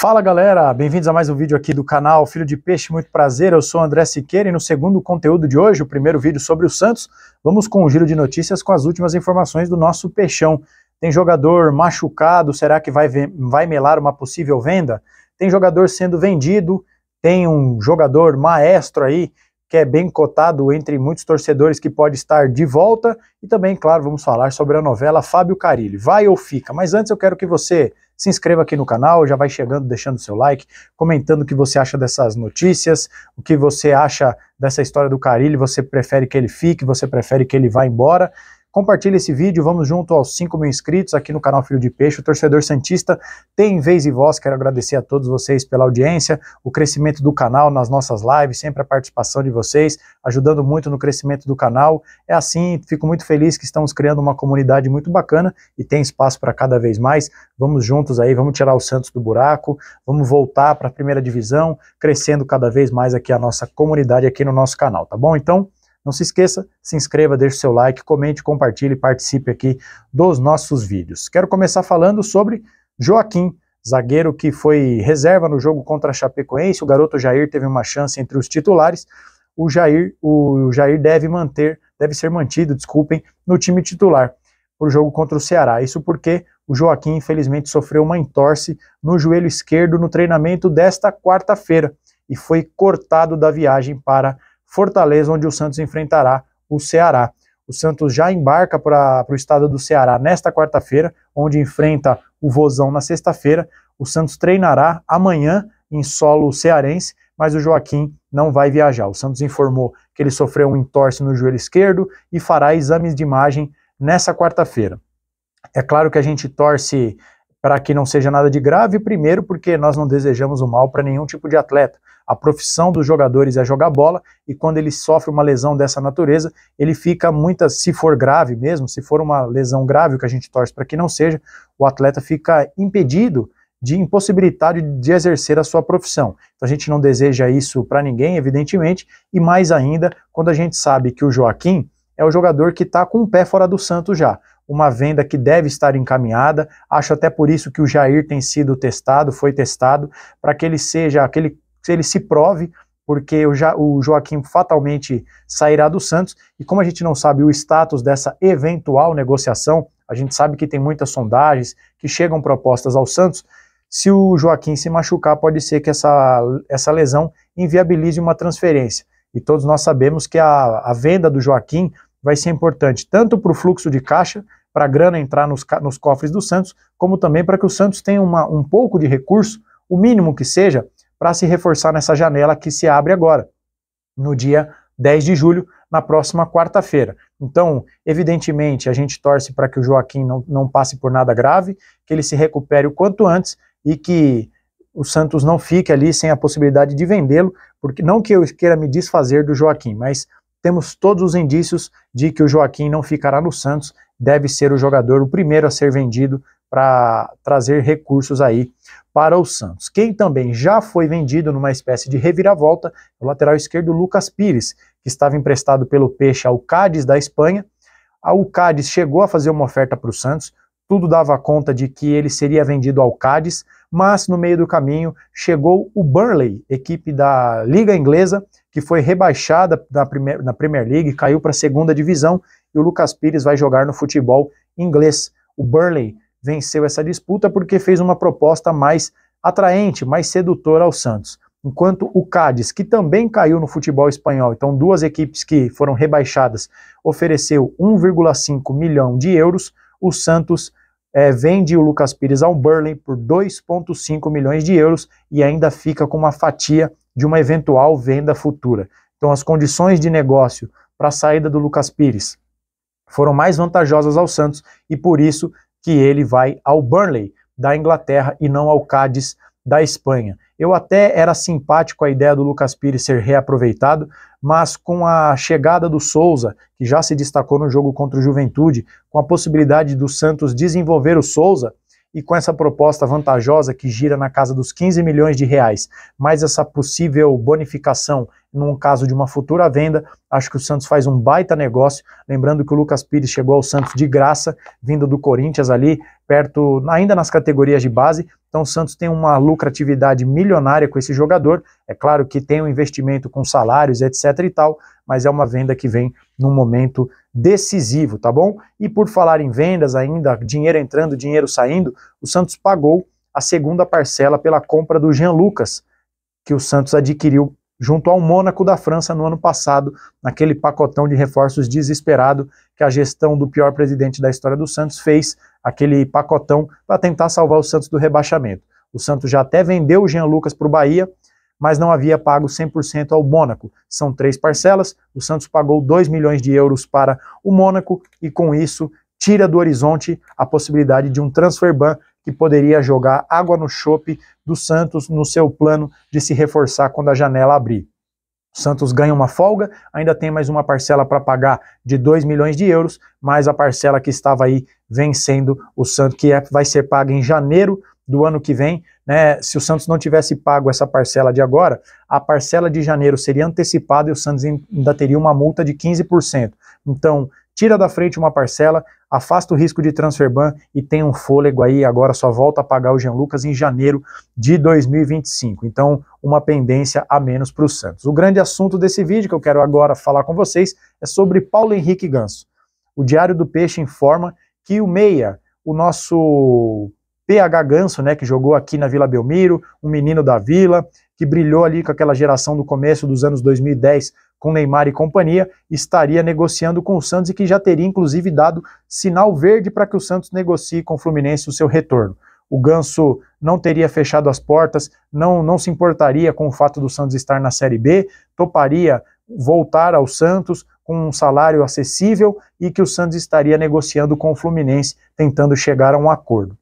Fala galera, bem-vindos a mais um vídeo aqui do canal Filho de Peixe, muito prazer, eu sou André Siqueira e no segundo conteúdo de hoje, o primeiro vídeo sobre o Santos, vamos com um giro de notícias com as últimas informações do nosso peixão. Tem jogador machucado, será que vai, vai melar uma possível venda? Tem jogador sendo vendido, tem um jogador maestro aí que é bem cotado entre muitos torcedores que pode estar de volta. E também, claro, vamos falar sobre a novela Fábio Carilli. Vai ou fica? Mas antes eu quero que você se inscreva aqui no canal, já vai chegando, deixando seu like, comentando o que você acha dessas notícias, o que você acha dessa história do Carilli, você prefere que ele fique, você prefere que ele vá embora. Compartilhe esse vídeo, vamos junto aos 5 mil inscritos aqui no canal Filho de Peixe. O torcedor Santista tem vez e voz. Quero agradecer a todos vocês pela audiência, o crescimento do canal nas nossas lives, sempre a participação de vocês, ajudando muito no crescimento do canal. É assim, fico muito feliz que estamos criando uma comunidade muito bacana e tem espaço para cada vez mais. Vamos juntos aí, vamos tirar o Santos do buraco, vamos voltar para a primeira divisão, crescendo cada vez mais aqui a nossa comunidade aqui no nosso canal, tá bom? Então, não se esqueça, se inscreva, deixe seu like, comente, compartilhe, participe aqui dos nossos vídeos. Quero começar falando sobre Joaquim, zagueiro que foi reserva no jogo contra a Chapecoense. O garoto Jair teve uma chance entre os titulares. O Jair, o Jair deve manter, deve ser mantido, desculpem, no time titular para o jogo contra o Ceará. Isso porque o Joaquim, infelizmente, sofreu uma entorse no joelho esquerdo no treinamento desta quarta-feira e foi cortado da viagem para Fortaleza, onde o Santos enfrentará o Ceará. O Santos já embarca para o estado do Ceará nesta quarta-feira, onde enfrenta o Vozão na sexta-feira. O Santos treinará amanhã em solo cearense, mas o Joaquim não vai viajar. O Santos informou que ele sofreu um entorse no joelho esquerdo e fará exames de imagem nessa quarta-feira. É claro que a gente torce para que não seja nada de grave, primeiro porque nós não desejamos o mal para nenhum tipo de atleta. A profissão dos jogadores é jogar bola e quando ele sofre uma lesão dessa natureza, ele fica muitas, se for grave mesmo, se for uma lesão grave, o que a gente torce para que não seja, o atleta fica impedido de impossibilitado de exercer a sua profissão. Então a gente não deseja isso para ninguém, evidentemente, e mais ainda quando a gente sabe que o Joaquim é o jogador que está com o pé fora do Santos já. Uma venda que deve estar encaminhada. Acho até por isso que o Jair tem sido testado, foi testado, para que ele seja aquele se ele se prove, porque o, o Joaquim fatalmente sairá do Santos. E como a gente não sabe o status dessa eventual negociação, a gente sabe que tem muitas sondagens que chegam propostas ao Santos. Se o Joaquim se machucar, pode ser que essa, essa lesão inviabilize uma transferência. E todos nós sabemos que a, a venda do Joaquim vai ser importante tanto para o fluxo de caixa, para a grana entrar nos, nos, cofres do Santos, como também para que o Santos tenha uma, um pouco de recurso, o mínimo que seja, para se reforçar nessa janela que se abre agora, no dia 10 de julho, na próxima quarta-feira. Então, evidentemente, a gente torce para que o Joaquim não, não passe por nada grave, que ele se recupere o quanto antes e que o Santos não fique ali sem a possibilidade de vendê-lo, porque não que eu queira me desfazer do Joaquim, mas temos todos os indícios de que o Joaquim não ficará no Santos, deve ser o jogador o primeiro a ser vendido para trazer recursos aí para o Santos. Quem também já foi vendido numa espécie de reviravolta é o lateral esquerdo Lucas Pires, que estava emprestado pelo Peixe ao Cádiz da Espanha. O Cádiz chegou a fazer uma oferta para o Santos, tudo dava conta de que ele seria vendido ao Cádiz, mas no meio do caminho chegou o Burnley, equipe da Liga Inglesa, que foi rebaixada na, na Premier League, caiu para a segunda divisão, e o Lucas Pires vai jogar no futebol inglês. O Burnley venceu essa disputa porque fez uma proposta mais atraente, mais sedutora ao Santos. Enquanto o Cádiz, que também caiu no futebol espanhol, então duas equipes que foram rebaixadas, ofereceu 1,5 milhão de euros, o Santos é, vende o Lucas Pires ao Burley por 2,5 milhões de euros e ainda fica com uma fatia de uma eventual venda futura. Então, as condições de negócio para a saída do Lucas Pires foram mais vantajosas ao Santos e por isso que ele vai ao Burnley da Inglaterra e não ao Cádiz da Espanha. Eu até era simpático à ideia do Lucas Pires ser reaproveitado, mas com a chegada do Souza, que já se destacou no jogo contra o Juventude, com a possibilidade do Santos desenvolver o Souza e com essa proposta vantajosa que gira na casa dos 15 milhões de reais, mais essa possível bonificação num caso de uma futura venda, acho que o Santos faz um baita negócio. Lembrando que o Lucas Pires chegou ao Santos de graça, vindo do Corinthians ali, perto, ainda nas categorias de base. Então o Santos tem uma lucratividade milionária com esse jogador. É claro que tem um investimento com salários, etc e tal, mas é uma venda que vem num momento decisivo, tá bom? E por falar em vendas ainda, dinheiro entrando, dinheiro saindo, o Santos pagou a segunda parcela pela compra do Jean Lucas, que o Santos adquiriu junto ao Mônaco da França no ano passado, naquele pacotão de reforços desesperado que a gestão do pior presidente da história do Santos fez, aquele pacotão para tentar salvar o Santos do rebaixamento. O Santos já até vendeu o Jean Lucas para o Bahia, mas não havia pago 100% ao Mônaco. São três parcelas, o Santos pagou 2 milhões de euros para o Mônaco e com isso tira do horizonte a possibilidade de um transfer ban que poderia jogar água no chope do Santos no seu plano de se reforçar quando a janela abrir. O Santos ganha uma folga, ainda tem mais uma parcela para pagar de 2 milhões de euros, mais a parcela que estava aí vencendo o Santos, que é, vai ser paga em janeiro do ano que vem. Né? Se o Santos não tivesse pago essa parcela de agora, a parcela de janeiro seria antecipada e o Santos ainda teria uma multa de 15%. Então, tira da frente uma parcela, afasta o risco de transfer ban e tem um fôlego aí, agora só volta a pagar o Jean Lucas em janeiro de 2025. Então, uma pendência a menos para o Santos. O grande assunto desse vídeo que eu quero agora falar com vocês é sobre Paulo Henrique Ganso. O Diário do Peixe informa que o meia, o nosso PH Ganso, né, que jogou aqui na Vila Belmiro, um menino da Vila, que brilhou ali com aquela geração do começo dos anos 2010 com Neymar e companhia, estaria negociando com o Santos e que já teria inclusive dado sinal verde para que o Santos negocie com o Fluminense o seu retorno. O Ganso não teria fechado as portas, não, não se importaria com o fato do Santos estar na Série B, toparia voltar ao Santos com um salário acessível e que o Santos estaria negociando com o Fluminense, tentando chegar a um acordo.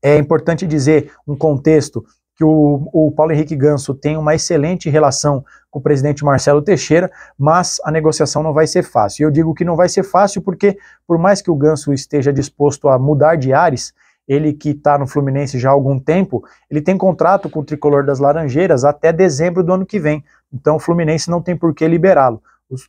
É importante dizer um contexto que o, o, Paulo Henrique Ganso tem uma excelente relação com o presidente Marcelo Teixeira, mas a negociação não vai ser fácil. E eu digo que não vai ser fácil porque, por mais que o Ganso esteja disposto a mudar de ares, ele que está no Fluminense já há algum tempo, ele tem contrato com o Tricolor das Laranjeiras até dezembro do ano que vem. Então o Fluminense não tem por que liberá-lo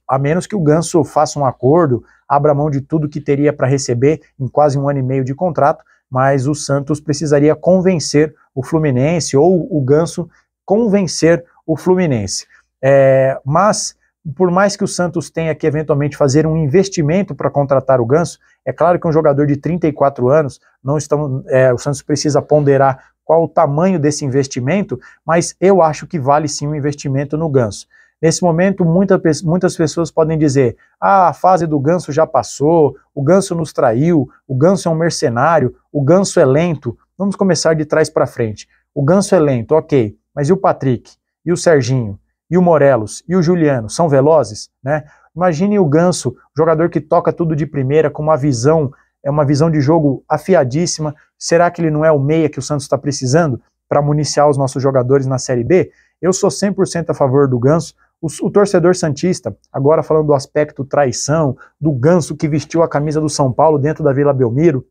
a menos que o Ganso faça um acordo, abra mão de tudo que teria para receber em quase um ano e meio de contrato, mas o Santos precisaria convencer o Fluminense ou o Ganso convencer o Fluminense. É, mas por mais que o Santos tenha que eventualmente fazer um investimento para contratar o Ganso, é claro que um jogador de 34 anos, não estamos, é, o Santos precisa ponderar qual o tamanho desse investimento, mas eu acho que vale sim o um investimento no Ganso. Nesse momento, muita, muitas pessoas podem dizer: ah, a fase do ganso já passou, o ganso nos traiu, o ganso é um mercenário, o ganso é lento. Vamos começar de trás para frente. O ganso é lento, ok, mas e o Patrick? E o Serginho? E o Morelos? E o Juliano? São velozes? Né? Imagine o ganso, jogador que toca tudo de primeira, com uma visão, é uma visão de jogo afiadíssima. Será que ele não é o meia que o Santos está precisando para municiar os nossos jogadores na Série B? Eu sou 100% a favor do ganso o, o, torcedor Santista, agora falando do aspecto traição, do ganso que vestiu a camisa do São Paulo dentro da Vila Belmiro,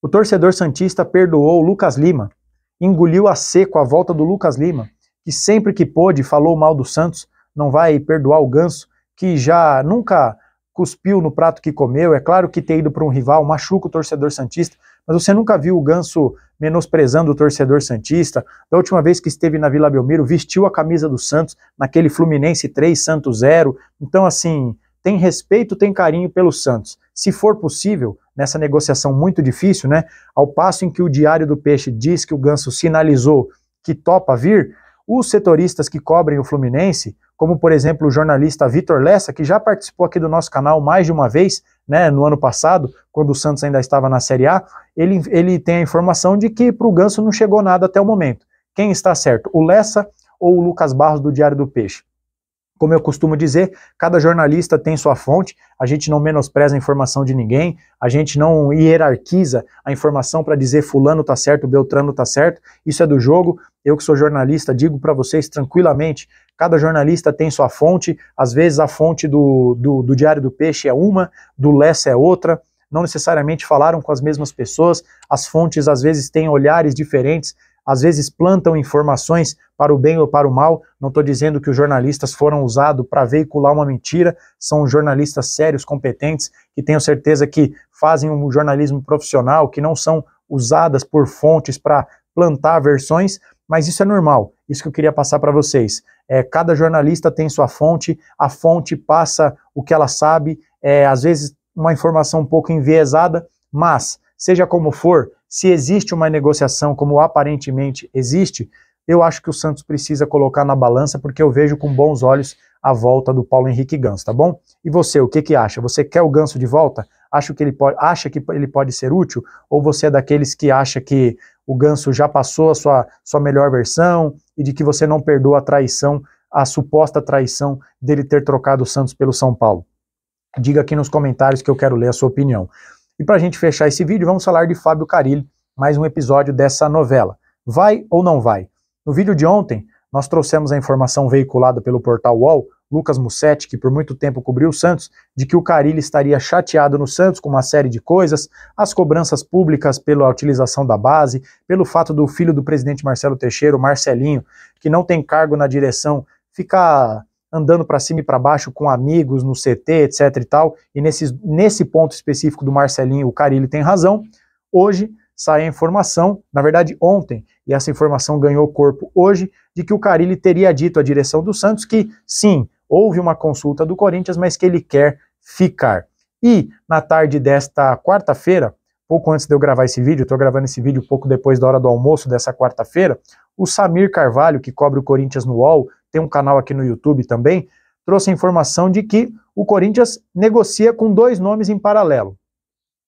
o torcedor Santista perdoou o Lucas Lima, engoliu a seco a volta do Lucas Lima, que sempre que pôde falou mal do Santos, não vai perdoar o ganso, que já nunca cuspiu no prato que comeu. É claro que ter ido para um rival machuca o torcedor Santista, mas você nunca viu o Ganso menosprezando o torcedor Santista. Da última vez que esteve na Vila Belmiro, vestiu a camisa do Santos, naquele Fluminense 3, Santos 0. Então, assim, tem respeito, tem carinho pelo Santos. Se for possível, nessa negociação muito difícil, né? Ao passo em que o Diário do Peixe diz que o Ganso sinalizou que topa vir, os setoristas que cobrem o Fluminense, como por exemplo o jornalista Vitor Lessa, que já participou aqui do nosso canal mais de uma vez, né, no ano passado, quando o Santos ainda estava na Série A, ele, ele tem a informação de que para o Ganso não chegou nada até o momento. Quem está certo, o Lessa ou o Lucas Barros do Diário do Peixe? Como eu costumo dizer, cada jornalista tem sua fonte, a gente não menospreza a informação de ninguém, a gente não hierarquiza a informação para dizer fulano tá certo, Beltrano tá certo, isso é do jogo. Eu que sou jornalista digo para vocês tranquilamente, cada jornalista tem sua fonte, às vezes a fonte do, do, do Diário do Peixe é uma, do Lessa é outra, não necessariamente falaram com as mesmas pessoas, as fontes às vezes têm olhares diferentes às vezes plantam informações para o bem ou para o mal. Não estou dizendo que os jornalistas foram usados para veicular uma mentira, são jornalistas sérios, competentes, que tenho certeza que fazem um jornalismo profissional, que não são usadas por fontes para plantar versões, mas isso é normal. Isso que eu queria passar para vocês. É, cada jornalista tem sua fonte, a fonte passa o que ela sabe, é, às vezes uma informação um pouco enviesada, mas seja como for, se existe uma negociação, como aparentemente existe, eu acho que o Santos precisa colocar na balança, porque eu vejo com bons olhos a volta do Paulo Henrique Ganso, tá bom? E você, o que que acha? Você quer o Ganso de volta? Acha que ele pode, acha que ele pode ser útil? Ou você é daqueles que acha que o Ganso já passou a sua, sua melhor versão e de que você não perdoa a traição, a suposta traição dele ter trocado o Santos pelo São Paulo? Diga aqui nos comentários que eu quero ler a sua opinião. E para a gente fechar esse vídeo, vamos falar de Fábio Carilli, mais um episódio dessa novela. Vai ou não vai? No vídeo de ontem, nós trouxemos a informação veiculada pelo portal UOL, Lucas Mussetti, que por muito tempo cobriu o Santos, de que o Carilli estaria chateado no Santos com uma série de coisas, as cobranças públicas pela utilização da base, pelo fato do filho do presidente Marcelo Teixeira, o Marcelinho, que não tem cargo na direção, ficar andando para cima e para baixo com amigos no CT, etc e tal, e nesse, nesse ponto específico do Marcelinho, o Carilli tem razão, hoje sai a informação, na verdade ontem, e essa informação ganhou corpo hoje, de que o Carilli teria dito à direção do Santos que sim, houve uma consulta do Corinthians, mas que ele quer ficar. E na tarde desta quarta-feira, pouco antes de eu gravar esse vídeo, estou gravando esse vídeo pouco depois da hora do almoço dessa quarta-feira, o Samir Carvalho, que cobre o Corinthians no UOL, tem um canal aqui no YouTube também, trouxe a informação de que o Corinthians negocia com dois nomes em paralelo.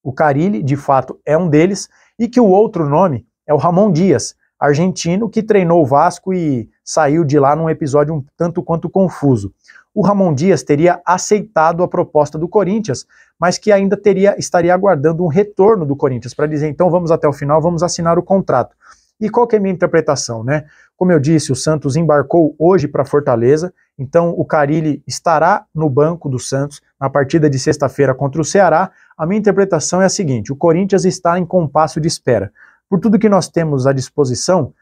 O Carilli, de fato, é um deles, e que o outro nome é o Ramon Dias, argentino que treinou o Vasco e saiu de lá num episódio um tanto quanto confuso. O Ramon Dias teria aceitado a proposta do Corinthians, mas que ainda teria estaria aguardando um retorno do Corinthians para dizer, então vamos até o final, vamos assinar o contrato. E qual que é a minha interpretação, né? Como eu disse, o Santos embarcou hoje para Fortaleza, então o Carilli estará no banco do Santos na partida de sexta-feira contra o Ceará. A minha interpretação é a seguinte: o Corinthians está em compasso de espera. Por tudo que nós temos à disposição,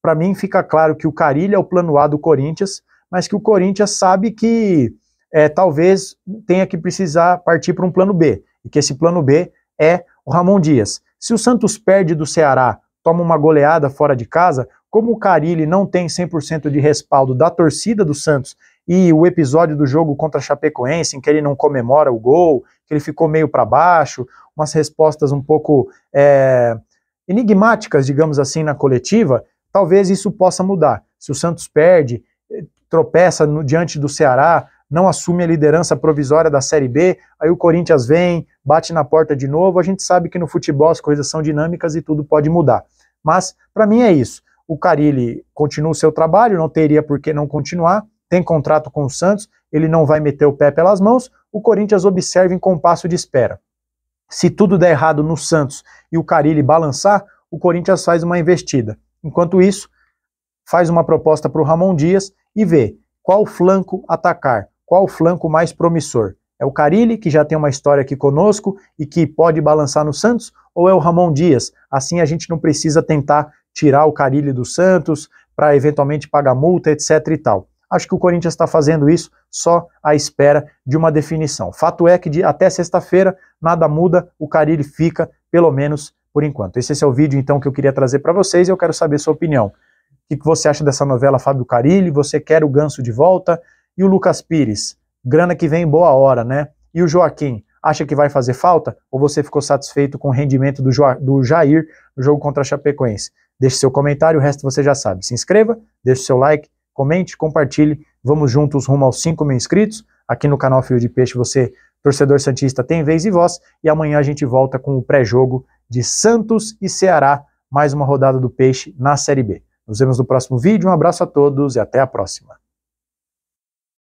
para mim fica claro que o Carilli é o plano A do Corinthians, mas que o Corinthians sabe que é, talvez tenha que precisar partir para um plano B, e que esse plano B é o Ramon Dias. Se o Santos perde do Ceará toma uma goleada fora de casa, como o Carilli não tem 100% de respaldo da torcida do Santos e o episódio do jogo contra a Chapecoense, em que ele não comemora o gol, que ele ficou meio para baixo, umas respostas um pouco é, enigmáticas, digamos assim, na coletiva, talvez isso possa mudar. Se o Santos perde, tropeça no, diante do Ceará, não assume a liderança provisória da Série B, aí o Corinthians vem, bate na porta de novo. A gente sabe que no futebol as coisas são dinâmicas e tudo pode mudar. Mas, para mim, é isso. O Carilli continua o seu trabalho, não teria por que não continuar, tem contrato com o Santos, ele não vai meter o pé pelas mãos. O Corinthians observa em compasso de espera. Se tudo der errado no Santos e o Carilli balançar, o Corinthians faz uma investida. Enquanto isso, faz uma proposta para o Ramon Dias e vê qual flanco atacar qual o flanco mais promissor? É o Carilli, que já tem uma história aqui conosco e que pode balançar no Santos, ou é o Ramon Dias? Assim a gente não precisa tentar tirar o Carilli do Santos para eventualmente pagar multa, etc e tal. Acho que o Corinthians está fazendo isso só à espera de uma definição. Fato é que de, até sexta-feira nada muda, o Carilli fica, pelo menos por enquanto. Esse, esse é o vídeo então que eu queria trazer para vocês e eu quero saber sua opinião. O que, que você acha dessa novela Fábio Carilli? Você quer o Ganso de volta? E o Lucas Pires, grana que vem boa hora, né? E o Joaquim, acha que vai fazer falta? Ou você ficou satisfeito com o rendimento do, do Jair no jogo contra a Chapecoense? Deixe seu comentário, o resto você já sabe. Se inscreva, deixe seu like, comente, compartilhe. Vamos juntos rumo aos 5 mil inscritos. Aqui no canal Filho de Peixe, você, torcedor Santista, tem vez e voz. E amanhã a gente volta com o pré-jogo de Santos e Ceará, mais uma rodada do Peixe na Série B. Nos vemos no próximo vídeo, um abraço a todos e até a próxima.